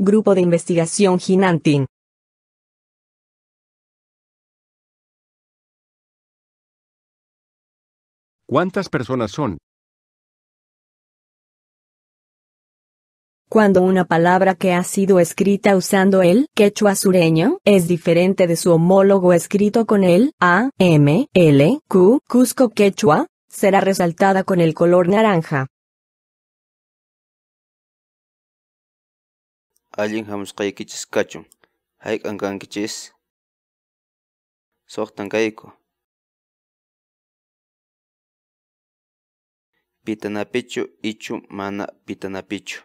Grupo de Investigación Ginantin. ¿Cuántas personas son? Cuando una palabra que ha sido escrita usando el quechua sureño es diferente de su homólogo escrito con el A, M, L, Q, Cusco quechua, será resaltada con el color naranja. allin hamusqaykichis kachun hayk'ankankichis Pitana pitanapichu ichu mana pitanapichu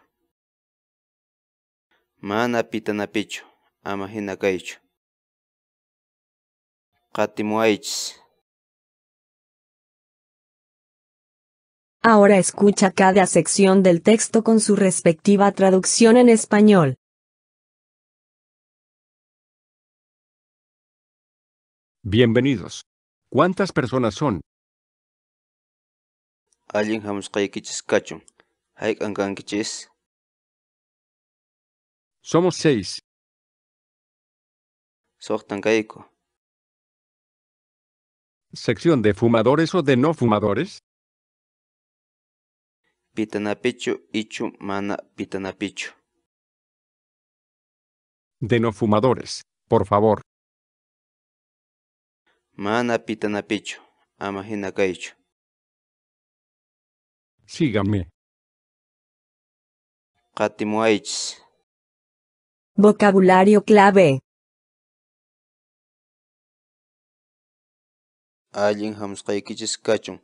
mana pitanapichu Amahina hina kaychu Ahora escucha cada sección del texto con su respectiva traducción en español. Bienvenidos. ¿Cuántas personas son? Allin hamusqaykichis kachun. Hayk'ankankichis. Somos seis. Soqtankayku. Sección de fumadores o de no fumadores. Pitanapichu ichu mana pitanapichu. De no fumadores, por favor. Mana pitanapichu ama hina Síganme. Sígame. Qatimuaychis. Vocabulario clave. Allin hamsqaykichis kachun.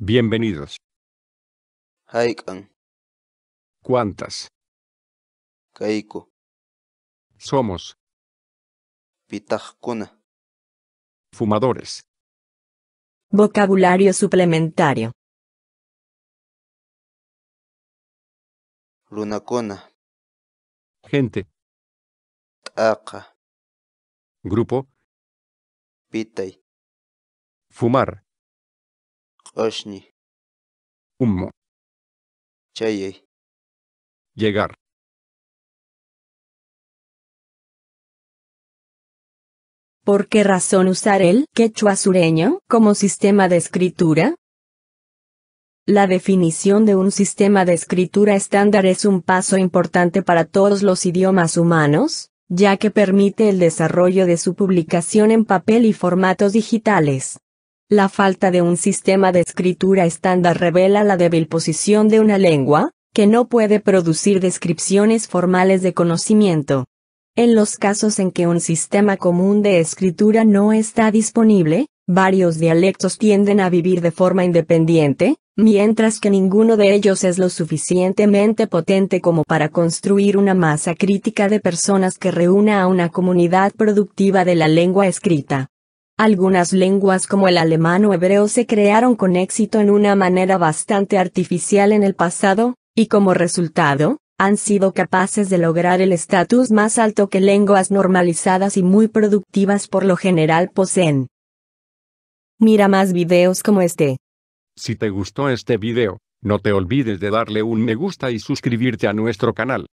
Bienvenidos. Haik'an. ¿Cuántas? Kaiku. Somos. Pitajkuna fumadores. Vocabulario suplementario. Lunacona. Gente. T'aka. Grupo. Pitay. Fumar. Oshni. Humo. Chayay. Llegar. ¿Por qué razón usar el quechua sureño como sistema de escritura? La definición de un sistema de escritura estándar es un paso importante para todos los idiomas humanos, ya que permite el desarrollo de su publicación en papel y formatos digitales. La falta de un sistema de escritura estándar revela la débil posición de una lengua, que no puede producir descripciones formales de conocimiento. En los casos en que un sistema común de escritura no está disponible, varios dialectos tienden a vivir de forma independiente, mientras que ninguno de ellos es lo suficientemente potente como para construir una masa crítica de personas que reúna a una comunidad productiva de la lengua escrita. Algunas lenguas como el alemán o hebreo se crearon con éxito en una manera bastante artificial en el pasado, y como resultado, han sido capaces de lograr el estatus más alto que lenguas normalizadas y muy productivas por lo general poseen. Mira más videos como este. Si te gustó este video, no te olvides de darle un me gusta y suscribirte a nuestro canal.